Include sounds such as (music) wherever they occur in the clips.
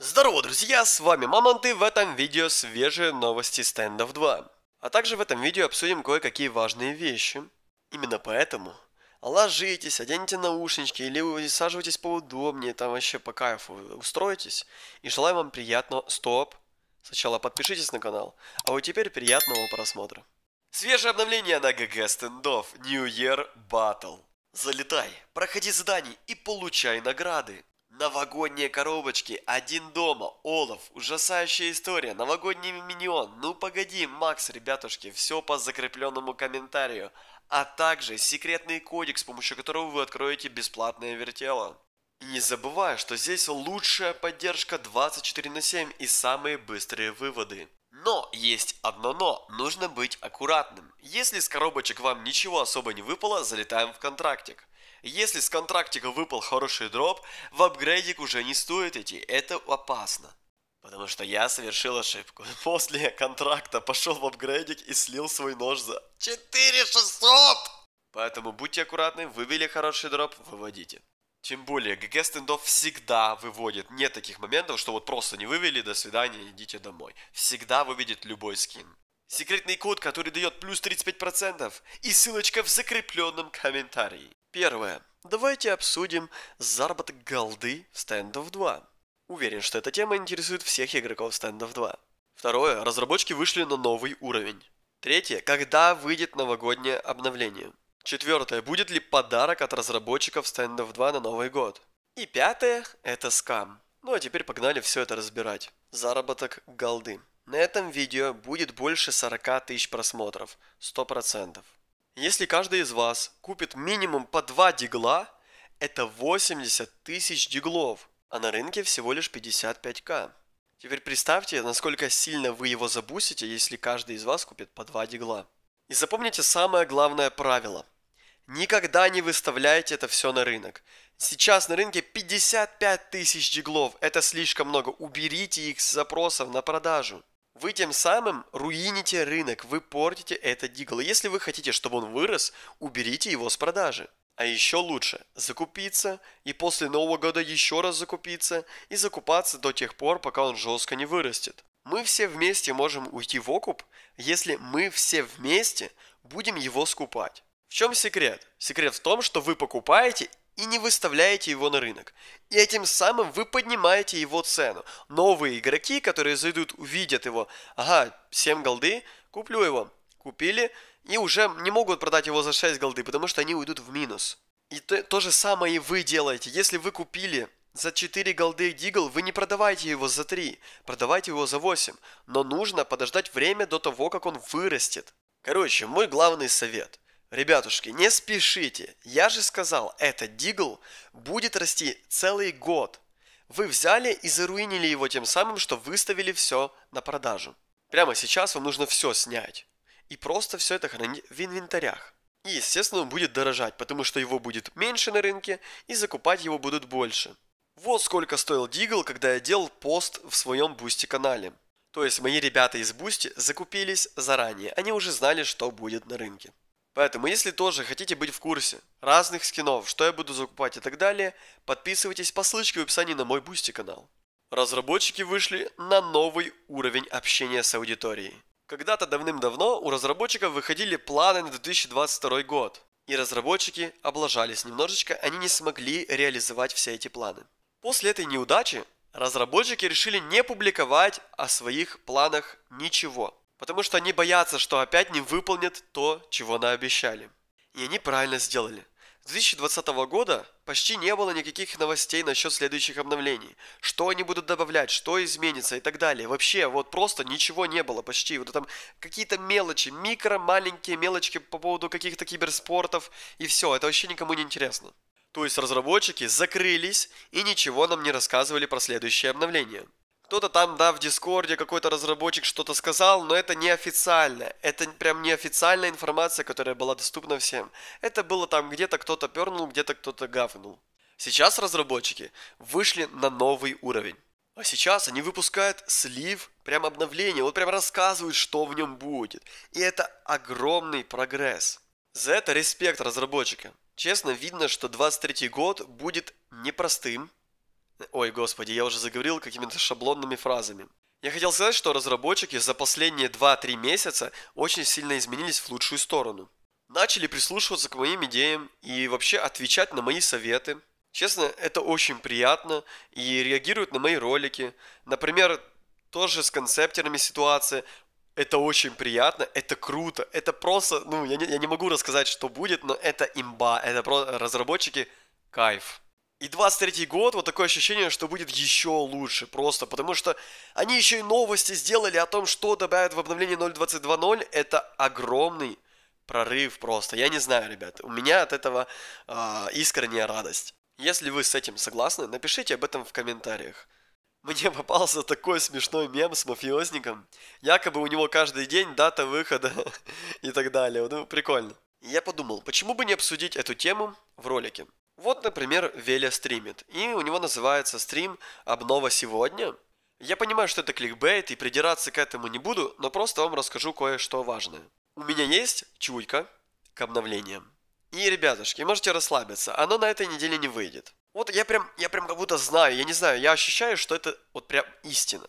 Здорово, друзья, с вами Мамонты, в этом видео свежие новости стендов 2. А также в этом видео обсудим кое-какие важные вещи. Именно поэтому ложитесь, оденьте наушнички или высаживайтесь поудобнее, там вообще по кайфу устроитесь. И желаю вам приятного... Стоп! Сначала подпишитесь на канал, а вот теперь приятного просмотра. Свежее обновление на ГГ стендов New Year Battle. Залетай, проходи задания и получай награды. Новогодние коробочки, один дома, Олаф, ужасающая история, новогодний миньон, ну погоди, Макс, ребятушки, все по закрепленному комментарию, а также секретный кодекс, с помощью которого вы откроете бесплатное вертело. И не забывай, что здесь лучшая поддержка 24 на 7 и самые быстрые выводы. Но есть одно но, нужно быть аккуратным. Если с коробочек вам ничего особо не выпало, залетаем в контрактик. Если с контрактика выпал хороший дроп, в апгрейдик уже не стоит идти, это опасно. Потому что я совершил ошибку. (laughs) После контракта пошел в апгрейдик и слил свой нож за 4600! Поэтому будьте аккуратны, вывели хороший дроп, выводите. Тем более, ГГ стендов всегда выводит. Нет таких моментов, что вот просто не вывели, до свидания, идите домой. Всегда выведет любой скин. Секретный код, который дает плюс 35% и ссылочка в закрепленном комментарии. Первое. Давайте обсудим заработок голды в Standoff 2. Уверен, что эта тема интересует всех игроков Standoff 2. Второе. Разработчики вышли на новый уровень. Третье. Когда выйдет новогоднее обновление? Четвертое. Будет ли подарок от разработчиков Standoff 2 на Новый год? И пятое – это скам. Ну а теперь погнали все это разбирать. Заработок голды. На этом видео будет больше 40 тысяч просмотров, 100%. Если каждый из вас купит минимум по 2 дигла, это 80 тысяч диглов, а на рынке всего лишь 55к. Теперь представьте, насколько сильно вы его забусите, если каждый из вас купит по 2 дигла. И запомните самое главное правило. Никогда не выставляйте это все на рынок. Сейчас на рынке 55 тысяч диглов. Это слишком много. Уберите их с запросов на продажу. Вы тем самым руините рынок, вы портите этот дигл. Если вы хотите, чтобы он вырос, уберите его с продажи. А еще лучше закупиться и после Нового года еще раз закупиться и закупаться до тех пор, пока он жестко не вырастет. Мы все вместе можем уйти в окуп, если мы все вместе будем его скупать. В чем секрет? Секрет в том, что вы покупаете и не выставляете его на рынок. И этим самым вы поднимаете его цену. Новые игроки, которые зайдут, увидят его. Ага, 7 голды, куплю его. Купили и уже не могут продать его за 6 голды, потому что они уйдут в минус. И то, то же самое и вы делаете. Если вы купили за 4 голды Дигл вы не продавайте его за 3, продавайте его за 8, но нужно подождать время до того, как он вырастет. Короче, мой главный совет. Ребятушки, не спешите. Я же сказал, этот дигл будет расти целый год. Вы взяли и заруинили его тем самым, что выставили все на продажу. Прямо сейчас вам нужно все снять. И просто все это хранить в инвентарях. И, естественно, он будет дорожать, потому что его будет меньше на рынке и закупать его будут больше. Вот сколько стоил Дигл, когда я делал пост в своем Бусти канале. То есть мои ребята из Бусти закупились заранее, они уже знали, что будет на рынке. Поэтому, если тоже хотите быть в курсе разных скинов, что я буду закупать и так далее, подписывайтесь по ссылочке в описании на мой Бусти канал. Разработчики вышли на новый уровень общения с аудиторией. Когда-то давным-давно у разработчиков выходили планы на 2022 год, и разработчики облажались немножечко, они не смогли реализовать все эти планы. После этой неудачи разработчики решили не публиковать о своих планах ничего. Потому что они боятся, что опять не выполнят то, чего наобещали. И они правильно сделали. С 2020 года почти не было никаких новостей насчет следующих обновлений. Что они будут добавлять, что изменится и так далее. Вообще, вот просто ничего не было почти. Вот там какие-то мелочи, микро, маленькие мелочки по поводу каких-то киберспортов и все. Это вообще никому не интересно. То есть разработчики закрылись и ничего нам не рассказывали про следующее обновление. Кто-то там, да, в Дискорде какой-то разработчик что-то сказал, но это неофициально. Это прям неофициальная информация, которая была доступна всем. Это было там где-то кто-то пернул, где-то кто-то гавнул. Сейчас разработчики вышли на новый уровень. А сейчас они выпускают слив, прям обновление, вот прям рассказывают, что в нем будет. И это огромный прогресс. За это респект разработчикам. Честно, видно, что 23 год будет непростым, Ой, господи, я уже заговорил какими-то шаблонными фразами. Я хотел сказать, что разработчики за последние 2-3 месяца очень сильно изменились в лучшую сторону. Начали прислушиваться к моим идеям и вообще отвечать на мои советы. Честно, это очень приятно и реагируют на мои ролики. Например, тоже с концептерами ситуации. Это очень приятно, это круто, это просто, ну, я не, я не могу рассказать, что будет, но это имба, это просто разработчики кайф. И 23-й год, вот такое ощущение, что будет еще лучше просто, потому что они еще и новости сделали о том, что добавят в обновление 0.22.0. Это огромный прорыв просто. Я не знаю, ребят, у меня от этого э, искренняя радость. Если вы с этим согласны, напишите об этом в комментариях. Мне (laughs) попался такой смешной мем с мафиозником. Якобы у него каждый день дата выхода (laughs) и так далее. Ну, прикольно. Я подумал, почему бы не обсудить эту тему в ролике. Вот, например, Веля стримит, и у него называется стрим «Обнова сегодня». Я понимаю, что это кликбейт, и придираться к этому не буду, но просто вам расскажу кое-что важное. У меня есть чуйка к обновлениям. И, ребятушки, можете расслабиться, оно на этой неделе не выйдет. Вот я прям, я прям как будто знаю, я не знаю, я ощущаю, что это вот прям истина.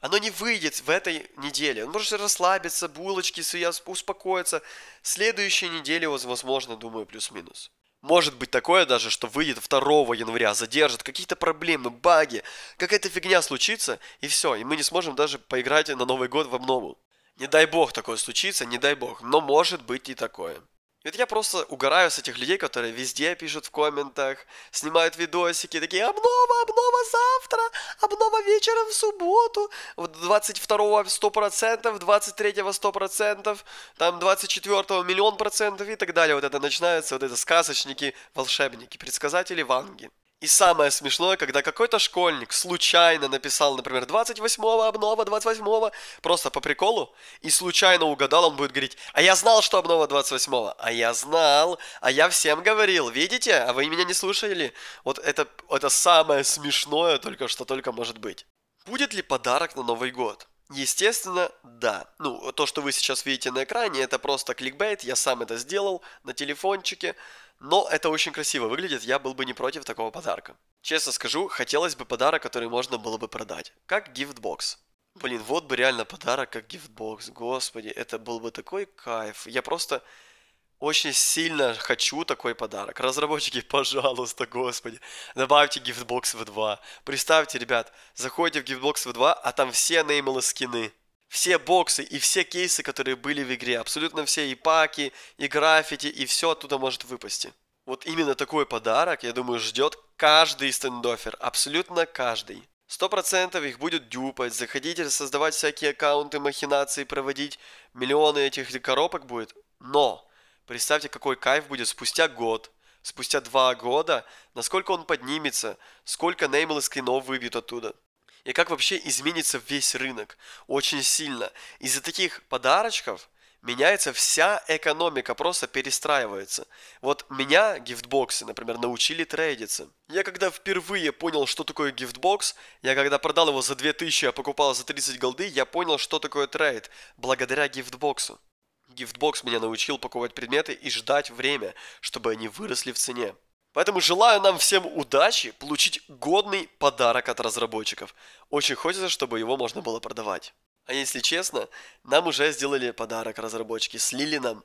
Оно не выйдет в этой неделе. Он может расслабиться, булочки, успокоиться. Следующей неделе, возможно, думаю, плюс-минус. Может быть такое даже, что выйдет 2 января, задержат какие-то проблемы, баги, какая-то фигня случится, и все, и мы не сможем даже поиграть на Новый год в обнову. Не дай бог такое случится, не дай бог, но может быть и такое. Ведь я просто угораю с этих людей, которые везде пишут в комментах, снимают видосики, такие «Обнова, обнова завтра! Обнова вечером в субботу! 22-го 100%, 23-го 100%, там 24-го миллион процентов» и так далее. Вот это начинаются вот это сказочники, волшебники, предсказатели Ванги. И самое смешное, когда какой-то школьник случайно написал, например, 28-го обнова 28-го, просто по приколу, и случайно угадал, он будет говорить, а я знал, что обнова 28-го, а я знал, а я всем говорил, видите, а вы меня не слушали. Вот это, это самое смешное только, что только может быть. Будет ли подарок на Новый год? Естественно, да. Ну, то, что вы сейчас видите на экране, это просто кликбейт, я сам это сделал на телефончике. Но это очень красиво выглядит, я был бы не против такого подарка. Честно скажу, хотелось бы подарок, который можно было бы продать. Как гифтбокс. Блин, вот бы реально подарок, как гифтбокс. Господи, это был бы такой кайф. Я просто очень сильно хочу такой подарок. Разработчики, (laughs) пожалуйста, господи, добавьте гифтбокс в 2. Представьте, ребят, заходите в гифтбокс в 2, а там все неймлы скины все боксы и все кейсы, которые были в игре, абсолютно все и паки, и граффити, и все оттуда может выпасти. Вот именно такой подарок, я думаю, ждет каждый стендофер, абсолютно каждый. Сто процентов их будет дюпать, заходить создавать всякие аккаунты, махинации, проводить миллионы этих коробок будет. Но представьте, какой кайф будет спустя год, спустя два года, насколько он поднимется, сколько неймл и скринов выбьют оттуда и как вообще изменится весь рынок. Очень сильно. Из-за таких подарочков меняется вся экономика, просто перестраивается. Вот меня гифтбоксы, например, научили трейдиться. Я когда впервые понял, что такое гифтбокс, я когда продал его за 2000, а покупал за 30 голды, я понял, что такое трейд, благодаря гифтбоксу. Гифтбокс меня научил паковать предметы и ждать время, чтобы они выросли в цене. Поэтому желаю нам всем удачи получить годный подарок от разработчиков. Очень хочется, чтобы его можно было продавать. А если честно, нам уже сделали подарок разработчики, слили нам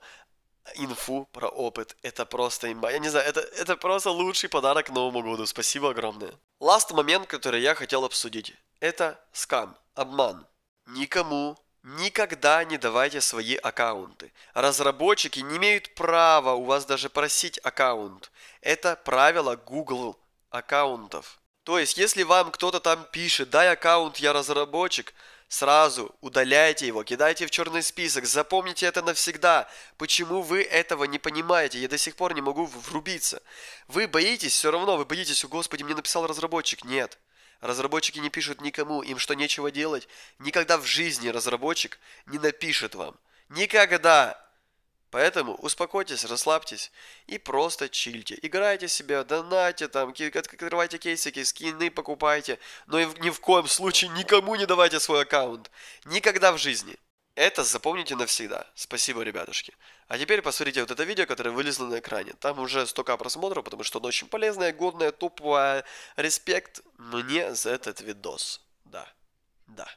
инфу про опыт. Это просто имба. Я не знаю, это, это просто лучший подарок Новому году. Спасибо огромное. Last момент, который я хотел обсудить. Это скам, обман. Никому Никогда не давайте свои аккаунты. Разработчики не имеют права у вас даже просить аккаунт. Это правило Google аккаунтов. То есть, если вам кто-то там пишет, дай аккаунт, я разработчик, сразу удаляйте его, кидайте в черный список, запомните это навсегда. Почему вы этого не понимаете? Я до сих пор не могу врубиться. Вы боитесь все равно, вы боитесь, о господи, мне написал разработчик. Нет. Разработчики не пишут никому, им что нечего делать. Никогда в жизни разработчик не напишет вам. Никогда! Поэтому успокойтесь, расслабьтесь и просто чильте. Играйте себе донате, там, открывайте кейсики, скины покупайте. Но ни в коем случае никому не давайте свой аккаунт. Никогда в жизни. Это запомните навсегда. Спасибо, ребятушки. А теперь посмотрите вот это видео, которое вылезло на экране. Там уже столько просмотров, потому что оно очень полезное, годное, топовое. Респект мне за этот видос. Да. Да.